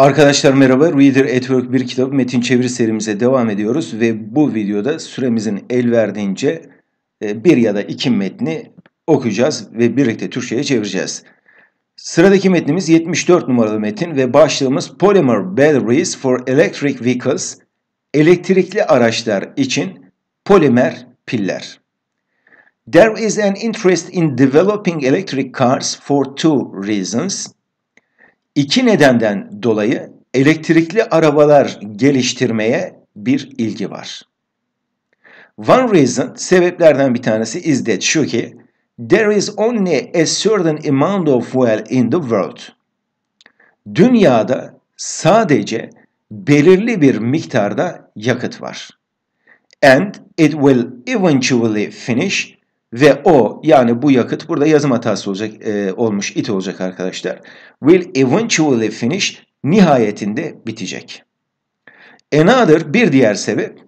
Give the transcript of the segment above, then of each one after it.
Arkadaşlar merhaba. Reader at Work bir kitap metin çeviri serimize devam ediyoruz ve bu videoda süremizin el verdiğince e, bir ya da iki metni okuyacağız ve birlikte Türkçe'ye çevireceğiz. Sıradaki metnimiz 74 numaralı metin ve başlığımız Polymer Batteries for Electric Vehicles, elektrikli araçlar için polimer piller. There is an interest in developing electric cars for two reasons. İki nedenden dolayı elektrikli arabalar geliştirmeye bir ilgi var. One reason, sebeplerden bir tanesi is that şu ki, there is only a certain amount of fuel in the world. Dünyada sadece belirli bir miktarda yakıt var. And it will eventually finish ve o yani bu yakıt burada yazım hatası olacak e, olmuş it olacak arkadaşlar. Will eventually finish nihayetinde bitecek. Another bir diğer sebep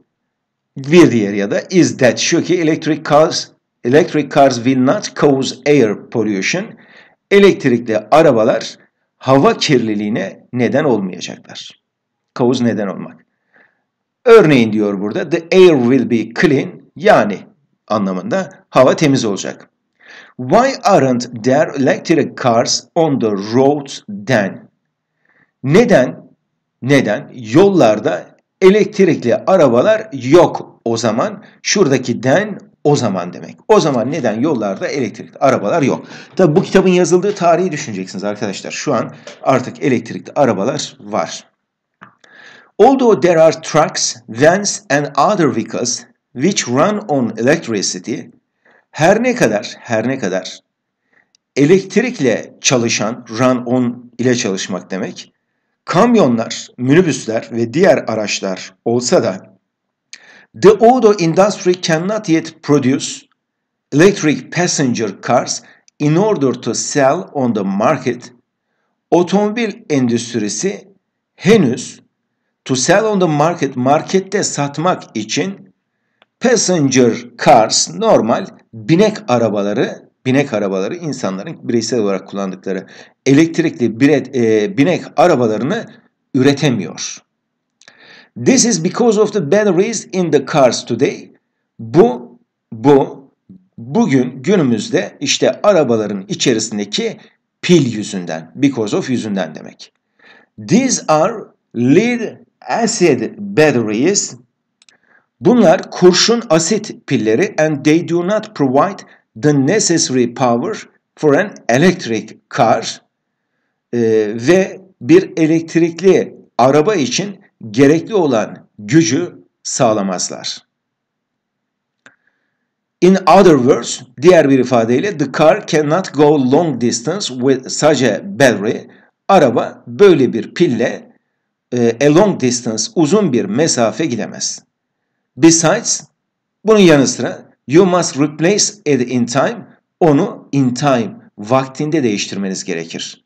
bir diğer ya da is that şu ki electric cars electric cars will not cause air pollution. Elektrikli arabalar hava kirliliğine neden olmayacaklar. Cause neden olmak. Örneğin diyor burada the air will be clean yani anlamında hava temiz olacak. Why aren't there electric cars on the roads then? Neden? Neden yollarda elektrikli arabalar yok o zaman? Şuradaki den o zaman demek. O zaman neden yollarda elektrikli arabalar yok? Tabi bu kitabın yazıldığı tarihi düşüneceksiniz arkadaşlar. Şu an artık elektrikli arabalar var. Although there are trucks, vans and other vehicles which run on electricity her ne kadar her ne kadar elektrikle çalışan run on ile çalışmak demek kamyonlar, minibüsler ve diğer araçlar olsa da the auto industry cannot yet produce electric passenger cars in order to sell on the market otomobil endüstrisi henüz to sell on the market markette satmak için Passenger cars normal binek arabaları binek arabaları insanların bireysel olarak kullandıkları elektrikli biret, e, binek arabalarını üretemiyor. This is because of the batteries in the cars today. Bu bu bugün günümüzde işte arabaların içerisindeki pil yüzünden, because of yüzünden demek. These are lead acid batteries Bunlar kurşun asit pilleri and they do not provide the necessary power for an electric car ee, ve bir elektrikli araba için gerekli olan gücü sağlamazlar. In other words, diğer bir ifadeyle the car cannot go long distance with such a battery. Araba böyle bir pille e, a long distance uzun bir mesafe gidemez. Besides, bunun yanı sıra you must replace it in time, onu in time, vaktinde değiştirmeniz gerekir.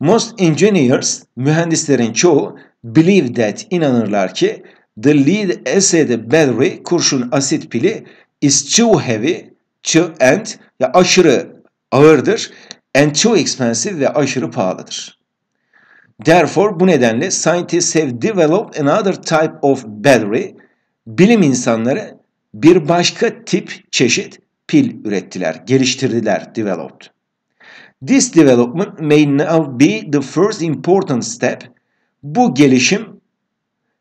Most engineers, mühendislerin çoğu believe that, inanırlar ki the lead acid battery, kurşun asit pili is too heavy, too and, ya aşırı ağırdır and too expensive ve aşırı pahalıdır. Therefore bu nedenle scientists have developed another type of battery, bilim insanları bir başka tip çeşit pil ürettiler, geliştirdiler, developed. This development may now be the first important step. Bu gelişim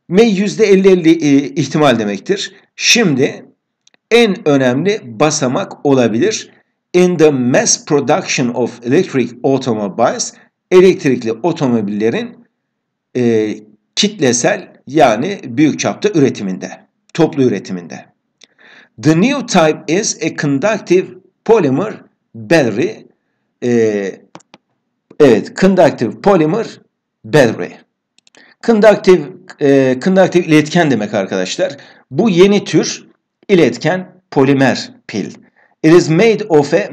may %50-50 e, ihtimal demektir. Şimdi en önemli basamak olabilir. In the mass production of electric automobiles, elektrikli otomobillerin e, kitlesel yani büyük çapta üretiminde toplu üretiminde. The new type is a conductive polymer battery. Ee, evet, conductive polymer battery. Conductive, e, conductive iletken demek arkadaşlar. Bu yeni tür iletken polimer pil. It is made of a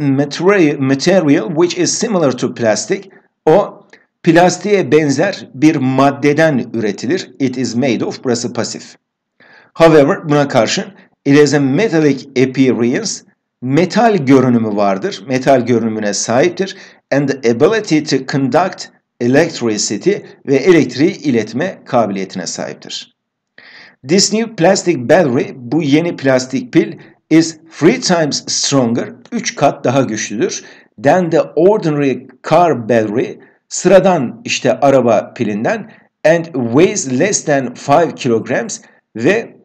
material, which is similar to plastic. O plastiğe benzer bir maddeden üretilir. It is made of, burası pasif. However buna karşın it has a metallic appearance metal görünümü vardır. Metal görünümüne sahiptir. And the ability to conduct electricity ve elektriği iletme kabiliyetine sahiptir. This new plastic battery, bu yeni plastik pil is three times stronger, 3 kat daha güçlüdür than the ordinary car battery, sıradan işte araba pilinden and weighs less than 5 kilograms ve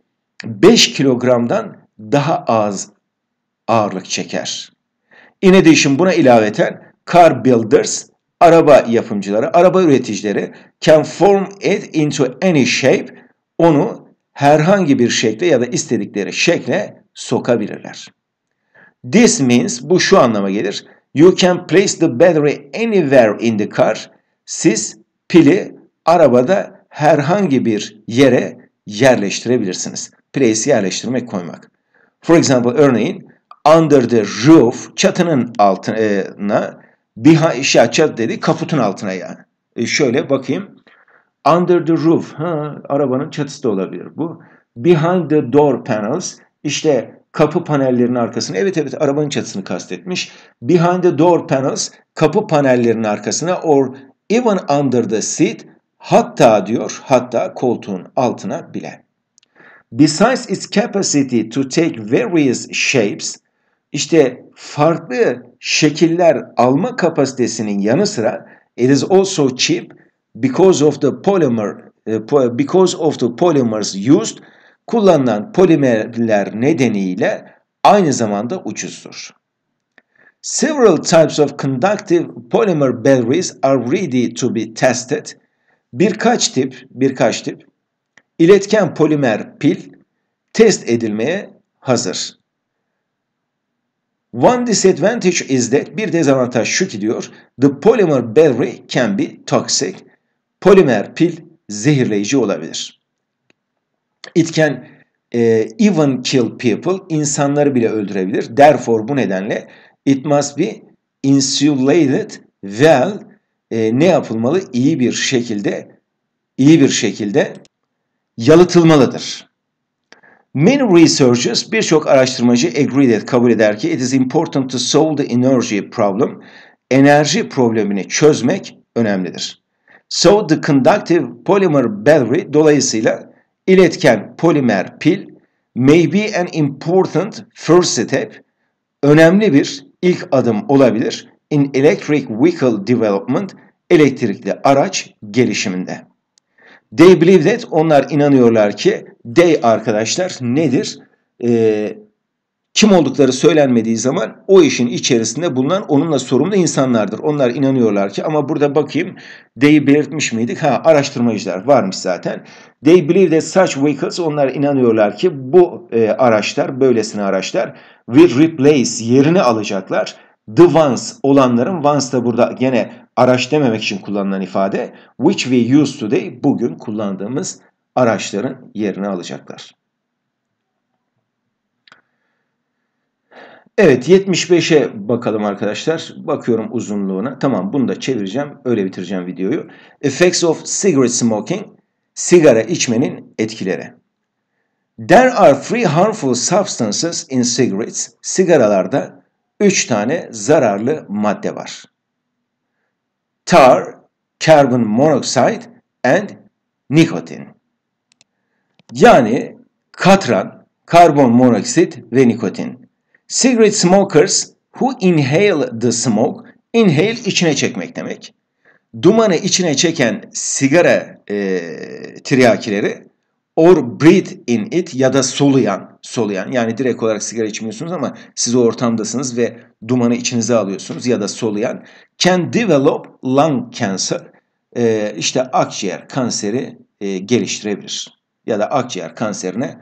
5 kilogramdan daha az ağırlık çeker. In addition buna ilaveten car builders, araba yapımcıları, araba üreticileri can form it into any shape, onu herhangi bir şekle ya da istedikleri şekle sokabilirler. This means bu şu anlama gelir. You can place the battery anywhere in the car. Siz pili arabada herhangi bir yere yerleştirebilirsiniz. Place yerleştirmek koymak. For example örneğin under the roof çatının altına behind, şey, çat dedi kaputun altına yani. E şöyle bakayım. Under the roof. Ha, arabanın çatısı da olabilir bu. Behind the door panels. işte kapı panellerinin arkasına. Evet evet arabanın çatısını kastetmiş. Behind the door panels. Kapı panellerinin arkasına. Or even under the seat. Hatta diyor, hatta koltuğun altına bile. Besides its capacity to take various shapes, işte farklı şekiller alma kapasitesinin yanı sıra it is also cheap because of the polymer e, because of the polymers used kullanılan polimerler nedeniyle aynı zamanda ucuzdur. Several types of conductive polymer batteries are ready to be tested. Birkaç tip, birkaç tip iletken polimer pil test edilmeye hazır. One disadvantage is that bir dezavantaj şu ki diyor the polymer battery can be toxic. Polimer pil zehirleyici olabilir. It can e, even kill people insanları bile öldürebilir. Therefore bu nedenle it must be insulated well e, ne yapılmalı? İyi bir şekilde iyi bir şekilde yalıtılmalıdır. Many researchers, birçok araştırmacı agree that, kabul eder ki it is important to solve the energy problem. Enerji problemini çözmek önemlidir. So the conductive polymer battery dolayısıyla iletken polimer pil may be an important first step önemli bir ilk adım olabilir in Electric Vehicle Development, elektrikli araç gelişiminde. They believe that, onlar inanıyorlar ki, they arkadaşlar nedir? Ee, kim oldukları söylenmediği zaman o işin içerisinde bulunan onunla sorumlu insanlardır. Onlar inanıyorlar ki ama burada bakayım they belirtmiş miydik? Ha araştırmacılar varmış zaten. They believe that such vehicles onlar inanıyorlar ki bu e, araçlar böylesine araçlar will replace yerini alacaklar. The ones olanların once da burada gene araç dememek için kullanılan ifade which we use today bugün kullandığımız araçların yerini alacaklar. Evet 75'e bakalım arkadaşlar. Bakıyorum uzunluğuna. Tamam bunu da çevireceğim. Öyle bitireceğim videoyu. Effects of cigarette smoking. Sigara içmenin etkileri. There are three harmful substances in cigarettes. Sigaralarda 3 tane zararlı madde var. Tar, carbon monoxide and nikotin. Yani katran, karbon monoksit ve nikotin. Cigarette smokers who inhale the smoke, inhale içine çekmek demek. Dumanı içine çeken sigara e, triakileri or breathe in it ya da soluyan, soluyan yani direkt olarak sigara içmiyorsunuz ama siz o ortamdasınız ve dumanı içinize alıyorsunuz ya da soluyan can develop lung cancer e, işte akciğer kanseri e, geliştirebilir ya da akciğer kanserine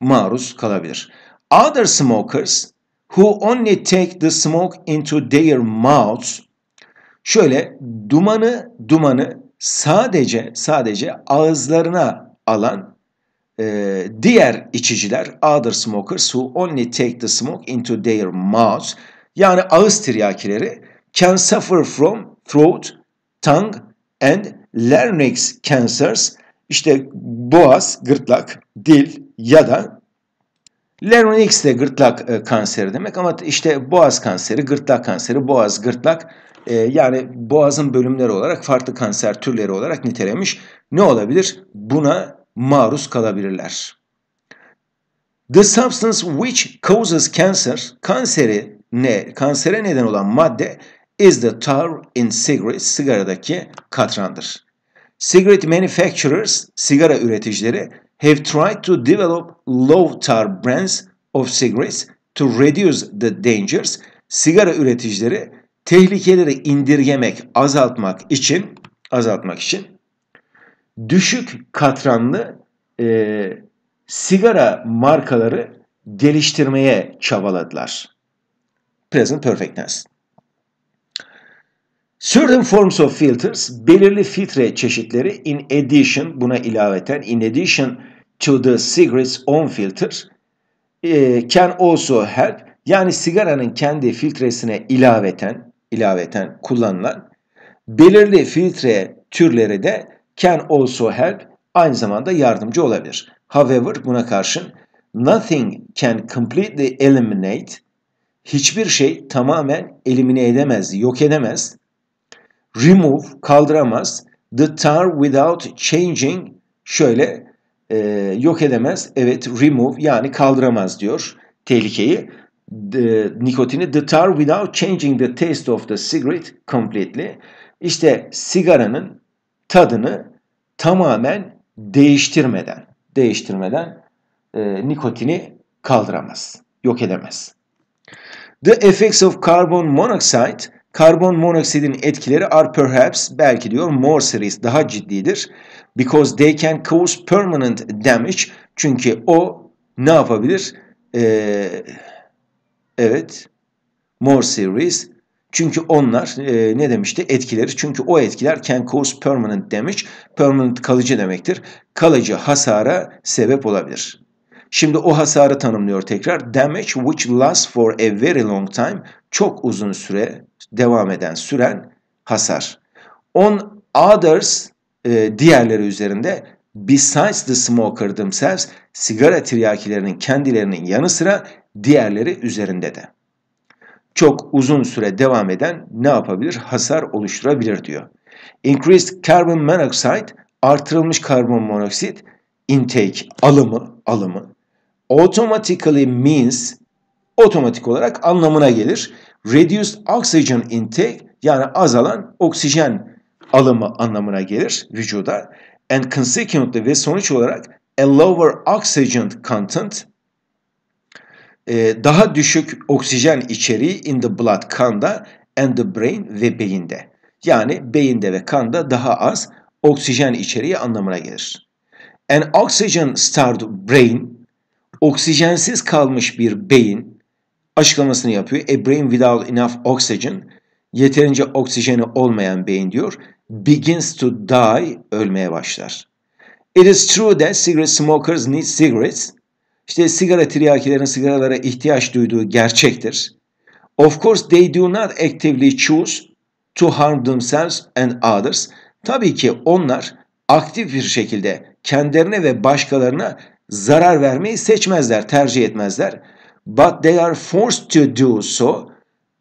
maruz kalabilir. Other smokers who only take the smoke into their mouths şöyle dumanı dumanı sadece sadece ağızlarına alan e, diğer içiciler other smokers who only take the smoke into their mouths yani ağız tiryakileri can suffer from throat, tongue and larynx cancers işte boğaz, gırtlak, dil ya da larynx de gırtlak e, kanseri demek ama işte boğaz kanseri, gırtlak kanseri, boğaz, gırtlak e, yani boğazın bölümleri olarak farklı kanser türleri olarak nitelemiş. Ne olabilir? Buna maruz kalabilirler. The substance which causes cancer, kanseri ne, kansere neden olan madde is the tar in cigarette, sigaradaki katrandır. Cigarette manufacturers, sigara üreticileri have tried to develop low tar brands of cigarettes to reduce the dangers. Sigara üreticileri tehlikeleri indirgemek, azaltmak için azaltmak için düşük katranlı e, sigara markaları geliştirmeye çabaladılar. Present Perfect Tense. Certain forms of filters, belirli filtre çeşitleri in addition, buna ilaveten in addition to the cigarettes own filter e, can also help, yani sigaranın kendi filtresine ilaveten, ilaveten kullanılan belirli filtre türleri de Can also help aynı zamanda yardımcı olabilir. However buna karşın nothing can completely eliminate hiçbir şey tamamen elimine edemez, yok edemez. Remove kaldıramaz. The tar without changing şöyle e, yok edemez. Evet remove yani kaldıramaz diyor tehlikeyi. The, nikotini the tar without changing the taste of the cigarette completely. İşte sigaranın tadını tamamen değiştirmeden, değiştirmeden e, nikotini kaldıramaz, yok edemez. The effects of carbon monoxide, karbon monoksidin etkileri are perhaps, belki diyor, more serious, daha ciddidir. Because they can cause permanent damage. Çünkü o ne yapabilir? Ee, evet, more serious, çünkü onlar e, ne demişti? Etkileri. Çünkü o etkiler can cause permanent damage. Permanent kalıcı demektir. Kalıcı hasara sebep olabilir. Şimdi o hasarı tanımlıyor tekrar. Damage which lasts for a very long time. Çok uzun süre devam eden, süren hasar. On others e, diğerleri üzerinde besides the smoker themselves sigara tiryakilerinin kendilerinin yanı sıra diğerleri üzerinde de çok uzun süre devam eden ne yapabilir? Hasar oluşturabilir diyor. Increased carbon monoxide, artırılmış karbon monoksit intake alımı alımı automatically means otomatik olarak anlamına gelir. Reduced oxygen intake yani azalan oksijen alımı anlamına gelir vücuda. And consequently ve sonuç olarak a lower oxygen content e, daha düşük oksijen içeriği in the blood kanda and the brain ve beyinde. Yani beyinde ve kanda daha az oksijen içeriği anlamına gelir. An oxygen-starved brain, oksijensiz kalmış bir beyin açıklamasını yapıyor. A brain without enough oxygen, yeterince oksijeni olmayan beyin diyor, begins to die, ölmeye başlar. It is true that cigarette smokers need cigarettes işte sigara tiryakilerin sigaralara ihtiyaç duyduğu gerçektir. Of course they do not actively choose to harm themselves and others. Tabii ki onlar aktif bir şekilde kendilerine ve başkalarına zarar vermeyi seçmezler, tercih etmezler. But they are forced to do so.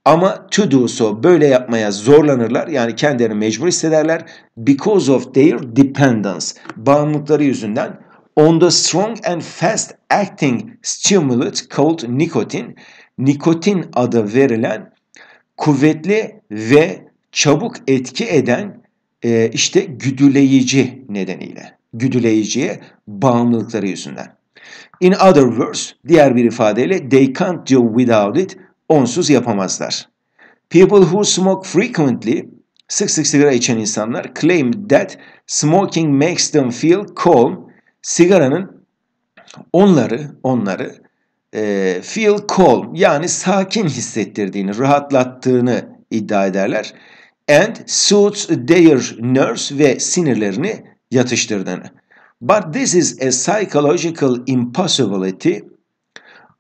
Ama to do so böyle yapmaya zorlanırlar. Yani kendilerini mecbur hissederler. Because of their dependence. Bağımlılıkları yüzünden on the strong and fast acting stimulant called nicotine, nikotin adı verilen kuvvetli ve çabuk etki eden e, işte güdüleyici nedeniyle, güdüleyiciye bağımlılıkları yüzünden. In other words, diğer bir ifadeyle they can't do without it, onsuz yapamazlar. People who smoke frequently, sık sık sigara içen insanlar claim that smoking makes them feel calm sigaranın onları onları e, feel calm yani sakin hissettirdiğini, rahatlattığını iddia ederler. And soothes their nerves ve sinirlerini yatıştırdığını. But this is a psychological impossibility.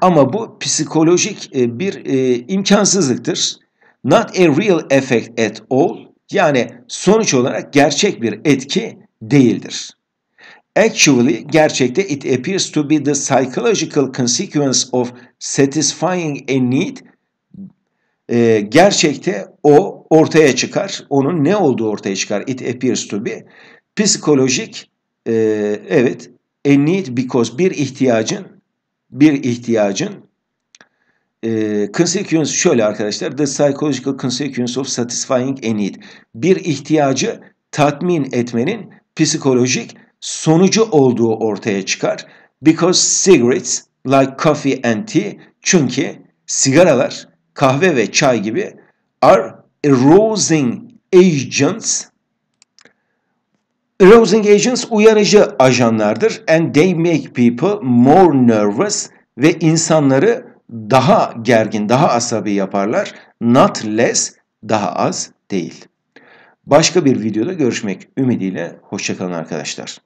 Ama bu psikolojik e, bir e, imkansızlıktır. Not a real effect at all. Yani sonuç olarak gerçek bir etki değildir. Actually, gerçekte it appears to be the psychological consequence of satisfying a need. E, gerçekte o ortaya çıkar. Onun ne olduğu ortaya çıkar. It appears to be. Psikolojik, e, evet, a need because bir ihtiyacın, bir ihtiyacın e, consequence şöyle arkadaşlar. The psychological consequence of satisfying a need. Bir ihtiyacı tatmin etmenin psikolojik sonucu olduğu ortaya çıkar. Because cigarettes like coffee and tea çünkü sigaralar kahve ve çay gibi are arousing agents Arousing agents uyarıcı ajanlardır and they make people more nervous ve insanları daha gergin, daha asabi yaparlar. Not less, daha az değil. Başka bir videoda görüşmek ümidiyle. Hoşçakalın arkadaşlar.